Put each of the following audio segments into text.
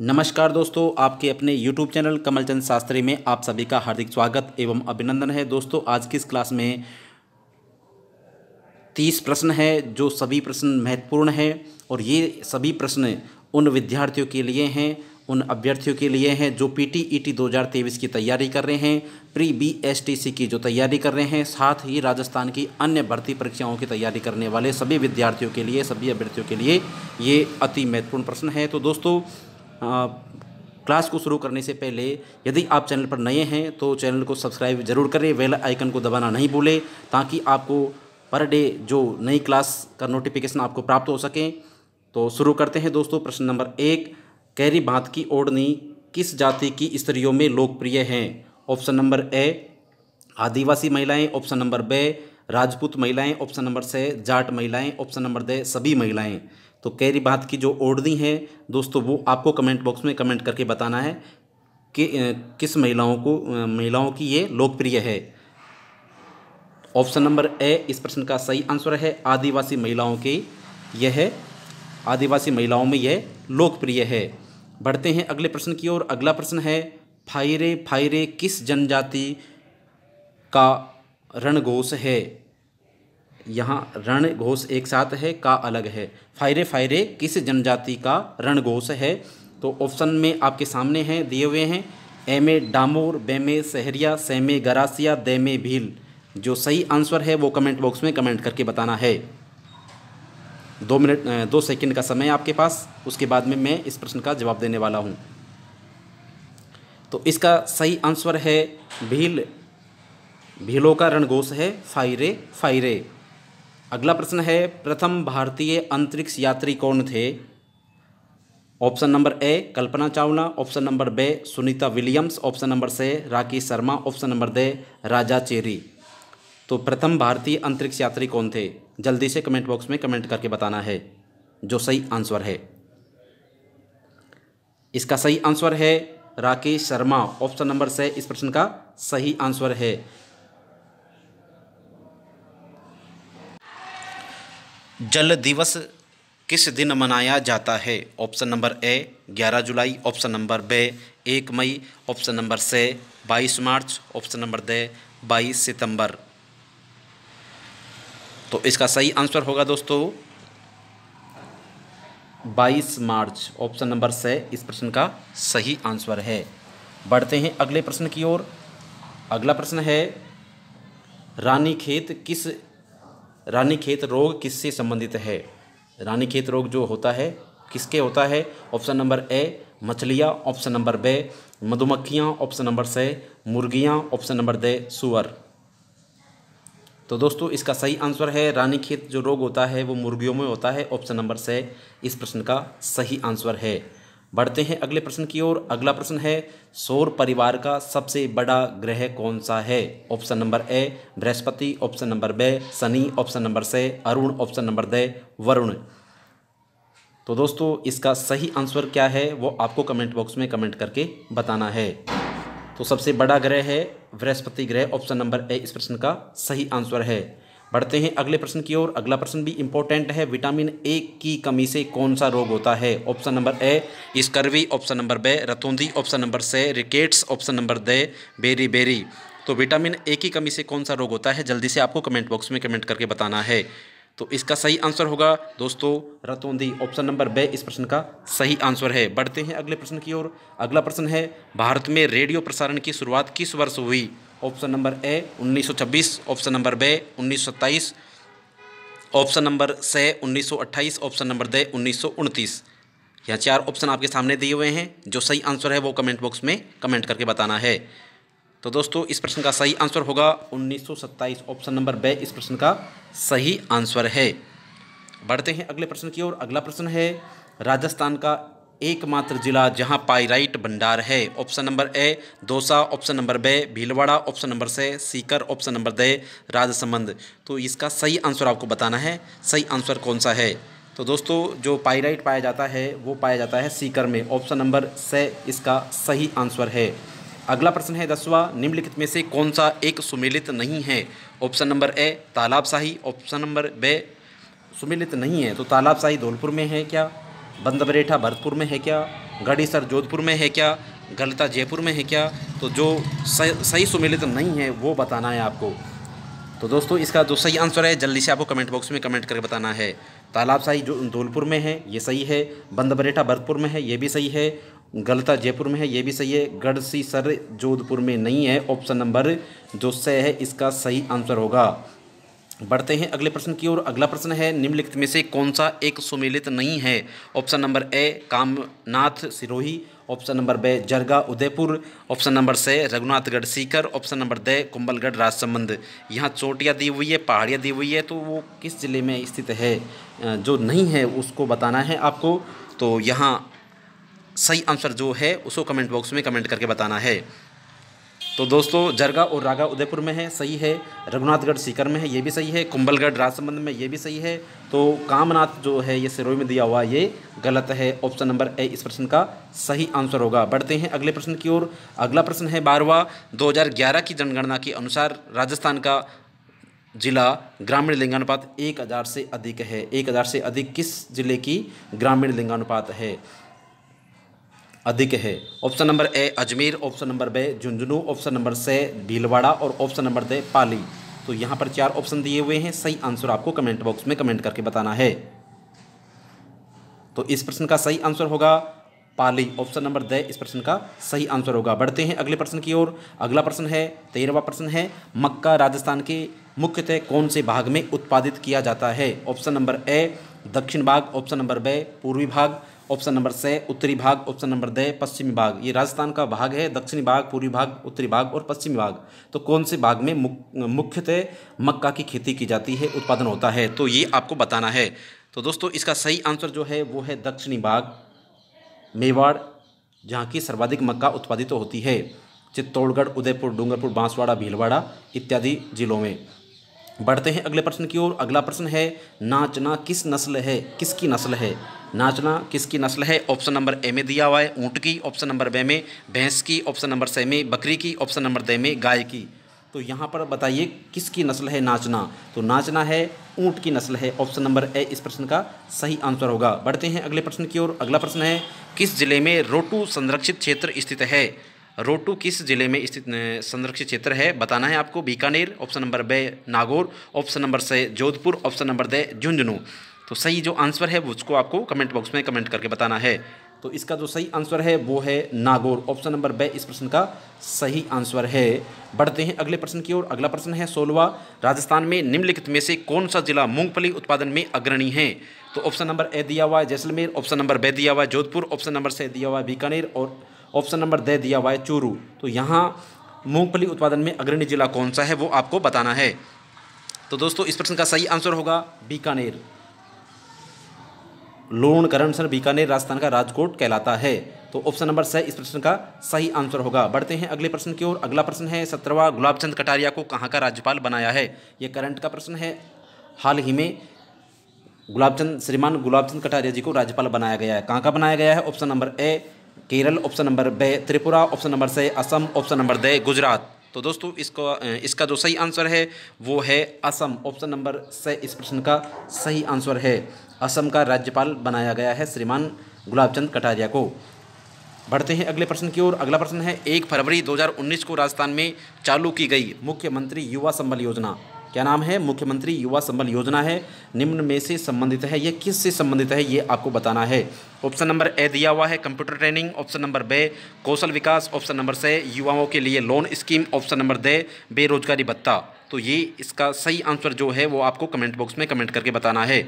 नमस्कार दोस्तों आपके अपने YouTube चैनल कमलचंद शास्त्री में आप सभी का हार्दिक स्वागत एवं अभिनंदन है दोस्तों आज की इस क्लास में तीस प्रश्न है जो सभी प्रश्न महत्वपूर्ण है और ये सभी प्रश्न उन विद्यार्थियों के लिए हैं उन अभ्यर्थियों के लिए हैं जो पी टी ई टी दो हज़ार तेईस की तैयारी कर रहे हैं pre B S T C की जो तैयारी कर रहे हैं साथ ही राजस्थान की अन्य भर्ती परीक्षाओं की तैयारी करने वाले सभी विद्यार्थियों के लिए सभी अभ्यर्थियों के लिए ये अति महत्वपूर्ण प्रश्न है तो दोस्तों क्लास को शुरू करने से पहले यदि आप चैनल पर नए हैं तो चैनल को सब्सक्राइब जरूर करें वेल आइकन को दबाना नहीं भूलें ताकि आपको पर डे जो नई क्लास का नोटिफिकेशन आपको प्राप्त हो सके तो शुरू करते हैं दोस्तों प्रश्न नंबर एक कैरी बांध की ओढ़नी किस जाति की स्त्रियों में लोकप्रिय हैं ऑप्शन नंबर ए आदिवासी महिलाएं ऑप्शन नंबर बे राजपूत महिलाएं ऑप्शन नंबर छः जाट महिलाएं ऑप्शन नंबर दे सभी महिलाएं तो कह रही बात की जो ओढ़नी है दोस्तों वो आपको कमेंट बॉक्स में कमेंट करके बताना है कि किस महिलाओं को महिलाओं की ये लोकप्रिय है ऑप्शन नंबर ए इस प्रश्न का सही आंसर है आदिवासी महिलाओं की यह आदिवासी महिलाओं में यह लोकप्रिय है बढ़ते हैं अगले प्रश्न की ओर अगला प्रश्न है फायरे फायरे किस जनजाति का रणघोष है यहाँ रण घोष एक साथ है का अलग है फायरे फायरे किस जनजाति का रण घोष है तो ऑप्शन में आपके सामने हैं दिए हुए हैं एम ए डामोर बेमे सहरिया सेमे गरासिया देमे भील जो सही आंसर है वो कमेंट बॉक्स में कमेंट करके बताना है दो मिनट दो सेकंड का समय आपके पास उसके बाद में मैं इस प्रश्न का जवाब देने वाला हूँ तो इसका सही आंसर है भील भीलों का रणघोष है फायरे फायरे अगला प्रश्न है प्रथम भारतीय अंतरिक्ष यात्री कौन थे option number A Kalpana Chawla option number B Sunita Williams option number C Rakesh Sharma option number D Raja Chari तो प्रथम भारतीय अंतरिक्ष यात्री कौन थे जल्दी से कमेंट बॉक्स में कमेंट करके बताना है जो सही आंसर है इसका सही आंसर है राकेश शर्मा ऑप्शन नंबर से इस प्रश्न का सही आंसर है जल दिवस किस दिन मनाया जाता है ऑप्शन नंबर ए 11 जुलाई ऑप्शन नंबर बे एक मई ऑप्शन नंबर से 22 मार्च ऑप्शन नंबर दे 22 सितंबर तो इसका सही आंसर होगा दोस्तों 22 मार्च ऑप्शन नंबर से इस प्रश्न का सही आंसर है बढ़ते हैं अगले प्रश्न की ओर अगला प्रश्न है रानी खेत किस रानीखेत रोग किससे संबंधित है रानीखेत रोग जो होता है किसके होता है ऑप्शन नंबर ए मछलियाँ ऑप्शन नंबर बे मधुमक्खियाँ ऑप्शन नंबर से मुर्गियाँ ऑप्शन नंबर दे सुअर तो दोस्तों इसका सही आंसर है रानीखेत जो रोग होता है वो मुर्गियों में होता है ऑप्शन नंबर से इस प्रश्न का सही आंसर है बढ़ते हैं अगले प्रश्न की ओर अगला प्रश्न है सौर परिवार का सबसे बड़ा ग्रह कौन सा है option number A Brihaspati option number B Shani option number C Arun option number D Varun तो दोस्तों इसका सही आंसर क्या है वो आपको कमेंट बॉक्स में कमेंट करके बताना है तो सबसे बड़ा ग्रह है बृहस्पति ग्रह ऑप्शन नंबर ए इस प्रश्न का सही आंसर है बढ़ते हैं अगले प्रश्न की ओर अगला प्रश्न भी इंपॉर्टेंट है विटामिन ए की कमी से कौन सा रोग होता है option number A scurvy option number B रतौंधी option number C rickets option number D beriberi तो विटामिन ए की कमी से कौन सा रोग होता है जल्दी से आपको कमेंट बॉक्स में कमेंट करके बताना है तो इसका सही आंसर होगा दोस्तों रतौंधी ऑप्शन नंबर बे इस प्रश्न का सही आंसर है बढ़ते हैं अगले प्रश्न की ओर अगला प्रश्न है भारत में रेडियो प्रसारण की शुरुआत किस वर्ष हुई option number A 1926 option number B 1927 option number C 1928 option number दे उन्नीस यहाँ चार ऑप्शन आपके सामने दिए हुए हैं जो सही आंसर है वो कमेंट बॉक्स में कमेंट करके बताना है तो दोस्तों इस प्रश्न का सही आंसर होगा 1927 ऑप्शन नंबर बे इस प्रश्न का सही आंसर है बढ़ते हैं अगले प्रश्न की ओर अगला प्रश्न है राजस्थान का एकमात्र जिला जहां पाइराइट भंडार है option number A Dausa option number B Bhilwara option number C Sikar option number D Rajsamand तो इसका सही आंसर आपको बताना है सही आंसर कौन सा है तो दोस्तों जो पाइराइट पाया जाता है वो पाया जाता है सीकर में ऑप्शन नंबर से इसका सही आंसर है अगला प्रश्न है दसवा निम्नलिखित में से कौन सा एक सुमिलित नहीं है ऑप्शन नंबर ए तालाब शाही ऑप्शन नंबर बे सुमिलित नहीं है तो तालाब शाही धौलपुर में है क्या बंदबरेठा भरतपुर में है क्या गढ़ी सर जोधपुर में है क्या गलता जयपुर में है क्या तो जो सही, सही सुमेलित नहीं है वो बताना है आपको तो दोस्तों इसका जो सही आंसर है जल्दी से आपको कमेंट बॉक्स में कमेंट करके बताना है तालाब शाही जो धौलपुर में है ये सही है बंदबरेठा भरतपुर में है ये भी सही है गलता जयपुर में है ये भी सही है गढ़सी सर जोधपुर में नहीं है ऑप्शन नंबर जो से है इसका सही आंसर होगा बढ़ते हैं अगले प्रश्न की ओर अगला प्रश्न है निम्नलिखित में से कौन सा एक सुमेलित नहीं है option number A Kamnath Sirohi option number B Jarga Udaipur option number C Raghunathgarh Sikar option number D Kumbhalgarh Rajsamand यहाँ चोटियाँ दी हुई है पहाड़ियाँ दी हुई है तो वो किस ज़िले में स्थित है जो नहीं है उसको बताना है आपको तो यहाँ सही आंसर जो है उसको कमेंट बॉक्स में कमेंट करके बताना है तो दोस्तों जरगा और रागा उदयपुर में है सही है रघुनाथगढ़ सीकर में है ये भी सही है कुंभलगढ़ राजसमंद में ये भी सही है तो कामनाथ जो है ये सिरोही में दिया हुआ ये गलत है ऑप्शन नंबर ए इस प्रश्न का सही आंसर होगा बढ़ते हैं अगले प्रश्न की ओर अगला प्रश्न है बारवा 2011 की जनगणना के अनुसार राजस्थान का जिला ग्रामीण लिंगानुपात एक हज़ार से अधिक है एक हज़ार से अधिक किस जिले की ग्रामीण लिंगानुपात है अधिक है option number A Ajmer option number B Jhunjhunu option number C Bhilwara और ऑप्शन नंबर दे पाली तो यहाँ पर चार ऑप्शन दिए हुए हैं सही आंसर आपको कमेंट बॉक्स में कमेंट करके बताना है तो इस प्रश्न का सही आंसर होगा पाली ऑप्शन नंबर द इस प्रश्न का सही आंसर होगा बढ़ते हैं अगले प्रश्न की ओर अगला प्रश्न है तेरहवा प्रश्न है मक्का राजस्थान के मुख्यतः कौन से भाग में उत्पादित किया जाता है ऑप्शन नंबर ए दक्षिण भाग ऑप्शन नंबर बे पूर्वी भाग ऑप्शन नंबर से उत्तरी भाग ऑप्शन नंबर दे पश्चिमी भाग ये राजस्थान का भाग है दक्षिणी भाग पूर्वी भाग उत्तरी भाग और पश्चिमी भाग तो कौन से भाग में मुख्यतः मक्का की खेती की जाती है उत्पादन होता है तो ये आपको बताना है तो दोस्तों इसका सही आंसर जो है वो है दक्षिणी भाग मेवाड़ जहाँ की सर्वाधिक मक्का उत्पादित होती है चित्तौड़गढ़ उदयपुर डूंगरपुर बांसवाड़ा भीलवाड़ा इत्यादि जिलों में बढ़ते हैं अगले प्रश्न की ओर अगला प्रश्न है नाचना किस नस्ल है किसकी नस्ल है नाचना किसकी नस्ल है ऑप्शन नंबर ए में दिया हुआ है ऊँट की ऑप्शन नंबर बे में भैंस की ऑप्शन नंबर से में बकरी की ऑप्शन नंबर दे में गाय की तो यहाँ पर बताइए किसकी नस्ल है नाचना तो नाचना है ऊँट की नस्ल है ऑप्शन नंबर ए इस प्रश्न का सही आंसर होगा बढ़ते हैं अगले प्रश्न की ओर अगला प्रश्न है किस जिले में रोटू संरक्षित क्षेत्र स्थित है रोटू किस जिले में स्थित संरक्षित क्षेत्र है बताना है आपको Bikaner option number B Nagaur option number C Jodhpur option number D Jhunjhunu तो सही जो आंसर है उसको आपको कमेंट बॉक्स में कमेंट करके बताना है तो इसका जो सही आंसर है वो है नागौर ऑप्शन नंबर बे इस प्रश्न का सही आंसर है बढ़ते हैं अगले प्रश्न की ओर अगला प्रश्न है सोलवा राजस्थान में निम्नलिखित में से कौन सा जिला मूंगफली उत्पादन में अग्रणी है तो ऑप्शन नंबर ए दिया हुआ है जैसलमेर ऑप्शन नंबर बे दिया हुआ है जोधपुर ऑप्शन नंबर से दिया हुआ है बीकानेर और ऑप्शन नंबर दे दिया हुआ है चूरू तो यहाँ मूंगफली उत्पादन में अग्रणी जिला कौन सा है वो आपको बताना है तो दोस्तों इस प्रश्न का सही आंसर होगा बीकानेर करण सर बीकानेर राजस्थान का राजकोट कहलाता है तो ऑप्शन नंबर सही इस प्रश्न का सही आंसर होगा बढ़ते हैं अगले प्रश्न की ओर अगला प्रश्न है सत्रवा गुलाब चंद कटारिया को कहाँ का राज्यपाल बनाया है ये करंट का प्रश्न है हाल ही में गुलाबचंद श्रीमान गुलाबचंद कटारिया जी को राज्यपाल बनाया गया है कहाँ का बनाया गया है option number A Kerala option number B Tripura option number C Assam option number D Gujarat तो दोस्तों इसको इसका जो सही आंसर है वो है असम ऑप्शन नंबर से इस प्रश्न का सही आंसर है असम का राज्यपाल बनाया गया है श्रीमान गुलाबचंद कटारिया को बढ़ते हैं अगले प्रश्न की ओर अगला प्रश्न है एक फरवरी 2019 को राजस्थान में चालू की गई मुख्यमंत्री युवा संबल योजना क्या नाम है मुख्यमंत्री युवा संबल योजना है निम्न में से संबंधित है यह किस से संबंधित है ये आपको बताना है ऑप्शन नंबर ए दिया हुआ है computer training option number B कौशल विकास ऑप्शन नंबर से युवाओं के लिए loan scheme option number D बेरोजगारी भत्ता तो ये इसका सही आंसर जो है वो आपको कमेंट बॉक्स में कमेंट करके बताना है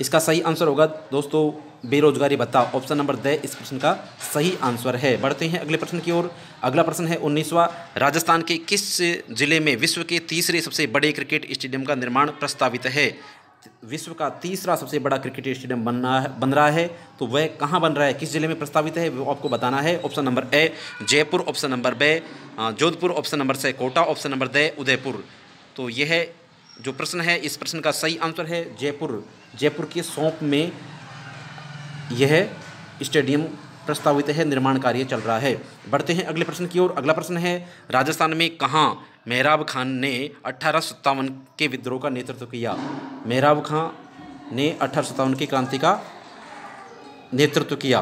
इसका सही आंसर होगा दोस्तों बेरोजगारी भत्ता ऑप्शन नंबर द इस प्रश्न का सही आंसर है बढ़ते हैं अगले प्रश्न की ओर अगला प्रश्न है उन्नीसवा राजस्थान के किस जिले में विश्व के तीसरे सबसे बड़े क्रिकेट स्टेडियम का निर्माण प्रस्तावित है विश्व का तीसरा सबसे बड़ा क्रिकेट स्टेडियम बनना है बन रहा है तो वह कहाँ बन रहा है किस जिले में प्रस्तावित है वो आपको बताना है option number A Jaipur option number B Jodhpur option number C Kota option number D Udaipur तो यह जो प्रश्न है इस प्रश्न का सही आंसर है जयपुर जयपुर के सौंप में यह स्टेडियम प्रस्तावित है निर्माण कार्य चल रहा है बढ़ते हैं अगले प्रश्न की ओर अगला प्रश्न है राजस्थान में कहाँ मेहराब खान ने अठारह के विद्रोह का नेतृत्व किया मेहराब खां ने अठारह के क्रांति का नेतृत्व किया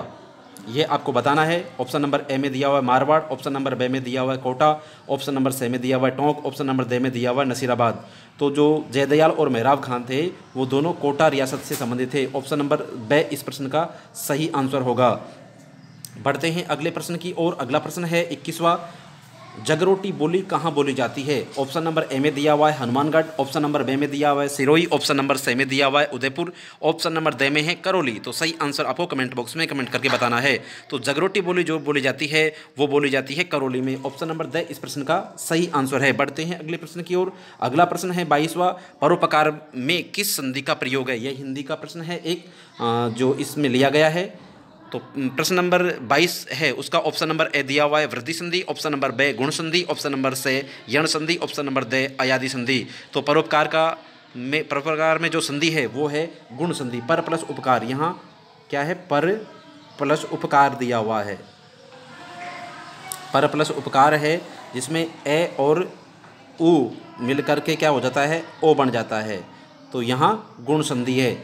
ये आपको बताना है ऑप्शन नंबर ए में दिया हुआ है मारवाड़ ऑप्शन नंबर बे में दिया हुआ है कोटा ऑप्शन नंबर से में दिया हुआ है टोंक ऑप्शन नंबर दे में दिया हुआ है नसीराबाद तो जो जयदयाल और मेहराब खान थे वो दोनों कोटा रियासत से संबंधित थे ऑप्शन नंबर बे इस प्रश्न का सही आंसर होगा बढ़ते हैं अगले प्रश्न की और अगला प्रश्न है इक्कीसवा जगरोटी बोली कहाँ बोली जाती है ऑप्शन नंबर ए में दिया हुआ है हनुमानगढ़ ऑप्शन नंबर बे में दिया हुआ है सिरोही ऑप्शन नंबर सी में दिया हुआ है उदयपुर ऑप्शन नंबर दे में है करौली तो सही आंसर आपको कमेंट बॉक्स में कमेंट करके बताना है तो जगरोटी बोली जो बोली जाती है वो बोली जाती है करौली में ऑप्शन नंबर द इस प्रश्न का सही आंसर है बढ़ते हैं अगले प्रश्न की ओर अगला प्रश्न है बाईसवा परोपकार में किस संधि का प्रयोग है यह हिंदी का प्रश्न है एक जो इसमें लिया गया है तो प्रश्न नंबर 22 है उसका ऑप्शन नंबर ए दिया हुआ है वृद्धि संधि ऑप्शन नंबर बे गुण संधि ऑप्शन नंबर से यण संधि ऑप्शन नंबर दे अयादि संधि तो परोपकार का में परोपकार में जो संधि है वो है गुण संधि पर प्लस उपकार यहाँ क्या है पर प्लस उपकार दिया हुआ है पर प्लस उपकार है जिसमें ए और ऊ मिल करके क्या हो जाता है ओ बन जाता है तो यहाँ गुण संधि है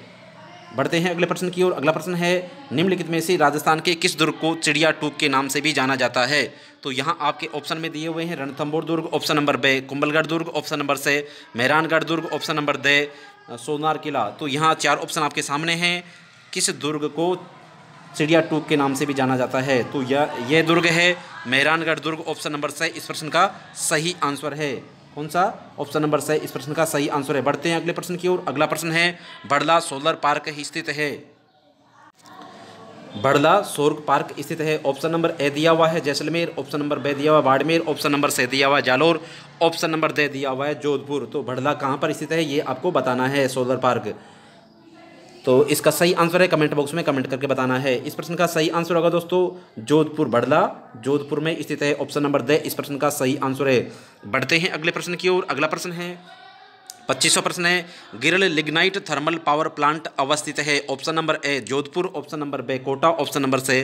बढ़ते हैं अगले प्रश्न की ओर अगला प्रश्न है निम्नलिखित में से राजस्थान के किस दुर्ग को चिड़िया टूक के नाम से भी जाना जाता है तो यहाँ आपके ऑप्शन में दिए हुए हैं रणथम्बोर दुर्ग ऑप्शन नंबर बे कुंबलगढ़ दुर्ग ऑप्शन नंबर से मेहरानगढ़ दुर्ग ऑप्शन नंबर दे सोनार किला तो यहाँ चार ऑप्शन आपके सामने हैं किस दुर्ग को चिड़िया टूक के नाम से भी जाना जाता है तो यह यह दुर्ग है मेहरानगढ़ दुर्ग ऑप्शन नंबर से इस प्रश्न का सही आंसर है कौन सा ऑप्शन नंबर सही इस प्रश्न का सही आंसर है बढ़ते हैं अगले प्रश्न की ओर अगला प्रश्न है बड़ला सोलर पार्क स्थित है बड़ला सोर्ग पार्क स्थित है ऑप्शन नंबर ए दिया हुआ है जैसलमेर ऑप्शन नंबर बे दिया हुआ बाड़मेर ऑप्शन नंबर से दिया हुआ जालोर ऑप्शन नंबर दे दिया हुआ है जोधपुर तो बड़ला कहाँ पर स्थित है ये आपको बताना है सोलर पार्क तो इसका सही आंसर है कमेंट बॉक्स में कमेंट करके बताना है इस प्रश्न का सही आंसर होगा दोस्तों जोधपुर बढ़ला जोधपुर में स्थित है ऑप्शन नंबर द इस प्रश्न का सही आंसर है बढ़ते हैं अगले प्रश्न की ओर अगला प्रश्न है पच्चीसवा प्रश्न है गिरल लिग्नाइट थर्मल पावर प्लांट अवस्थित है option number A Jodhpur option number B Kota option number C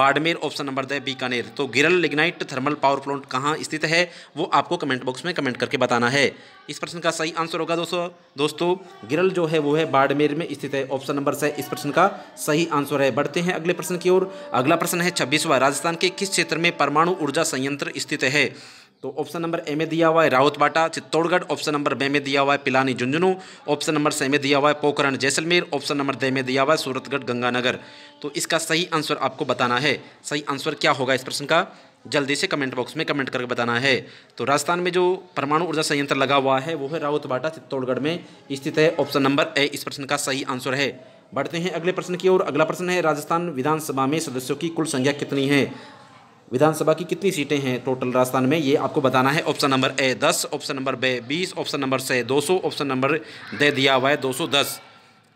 Barmer option number D Bikaner तो Giral lignite thermal power plant कहाँ स्थित है वो आपको कमेंट बॉक्स में कमेंट करके बताना है इस प्रश्न का सही आंसर होगा दोस्तों दोस्तों गिरल जो है वो है बाड़मेर में स्थित है ऑप्शन नंबर से इस प्रश्न का सही आंसर है बढ़ते हैं अगले प्रश्न की ओर अगला प्रश्न है छब्बीसवा राजस्थान के किस क्षेत्र में परमाणु ऊर्जा संयंत्र स्थित है तो ऑप्शन नंबर ए में दिया हुआ है Rawatbhata Chittorgarh option number B में दिया हुआ है Pilani Jhunjhunu option number C में दिया हुआ है Pokhran Jaisalmer option number D में दिया हुआ है सूरतगढ़ गंगानगर तो इसका सही आंसर आपको बताना है सही आंसर क्या होगा इस प्रश्न का जल्दी से कमेंट बॉक्स में कमेंट करके बताना है तो राजस्थान में जो परमाणु ऊर्जा संयंत्र लगा हुआ है वो है राउत बाटा चित्तौड़गढ़ में स्थित है ऑप्शन नंबर ए इस प्रश्न का सही आंसर है बढ़ते हैं अगले प्रश्न की ओर अगला प्रश्न है राजस्थान विधानसभा में सदस्यों की कुल संख्या कितनी है विधानसभा की कितनी सीटें हैं टोटल राजस्थान में ये आपको बताना है ऑप्शन नंबर ए दस ऑप्शन नंबर बे बीस ऑप्शन नंबर से दो सौ ऑप्शन नंबर दे दिया हुआ है दो सौ दस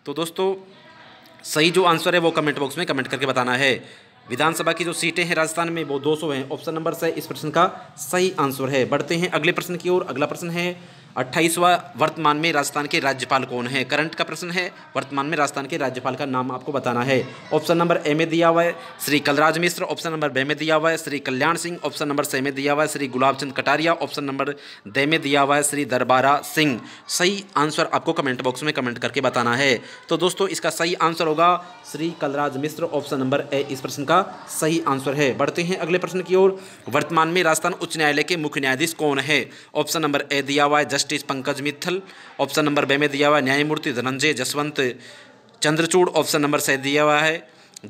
तो दोस्तों सही जो आंसर है वो कमेंट बॉक्स में कमेंट करके बताना है विधानसभा की जो सीटें हैं राजस्थान में वो 200 हैं ऑप्शन नंबर से इस प्रश्न का सही आंसर है बढ़ते हैं अगले प्रश्न की ओर अगला प्रश्न है अट्ठाईसवा वर्तमान में राजस्थान के राज्यपाल कौन है करंट का प्रश्न है वर्तमान में राजस्थान के राज्यपाल का नाम आपको बताना है ऑप्शन नंबर ए में दिया हुआ है Shri Kalraj Mishra option number B में दिया हुआ है Shri Kalyan Singh option number C में दिया हुआ है Shri Gulab Chand Kataria option number D में दिया हुआ है श्री दरबारा सिंह सही आंसर आपको कमेंट बॉक्स में कमेंट करके बताना है तो दोस्तों इसका सही आंसर होगा Shri Kalraj Mishra option number A इस प्रश्न का सही आंसर है बढ़ते हैं अगले प्रश्न की ओर वर्तमान में राजस्थान उच्च न्यायालय के मुख्य न्यायाधीश कौन है ऑप्शन नंबर ए दिया हुआ है just justice Pankaj Mithal option number B में दिया हुआ न्यायमूर्ति Dhananjaya Jaswant Chandrachud option number C दिया हुआ है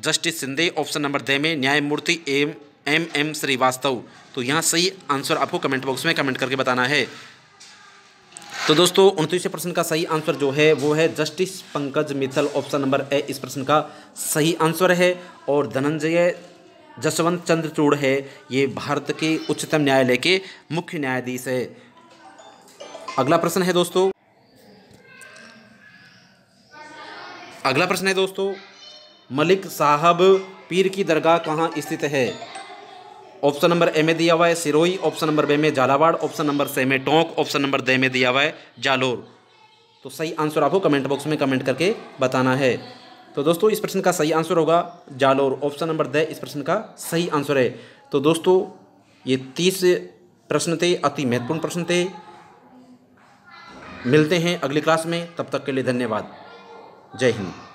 justice Shinde option number D में न्यायमूर्ति एम एम एम श्रीवास्तव तो यहाँ सही आंसर आपको कमेंट बॉक्स में कमेंट करके बताना है तो दोस्तों उनतीसवें प्रश्न का सही आंसर जो है वो है justice Pankaj Mittal option number A इस प्रश्न का सही आंसर है और धनंजय जसवंत चंद्रचूड़ है ये भारत के उच्चतम न्यायालय के मुख्य न्यायाधीश है अगला प्रश्न है दोस्तों अगला प्रश्न है दोस्तों मलिक साहब पीर की दरगाह कहाँ स्थित है ऑप्शन नंबर ए में दिया हुआ है सिरोई ऑप्शन नंबर बे में झालावाड़ ऑप्शन नंबर से में टोंक ऑप्शन नंबर दे में दिया हुआ है जालोर तो सही आंसर आपको कमेंट बॉक्स में कमेंट करके बताना है तो दोस्तों इस प्रश्न का सही आंसर होगा जालोर ऑप्शन नंबर द इस प्रश्न का सही आंसर है तो दोस्तों ये तीस प्रश्न थे अति महत्वपूर्ण प्रश्न थे मिलते हैं अगली क्लास में तब तक के लिए धन्यवाद जय हिंद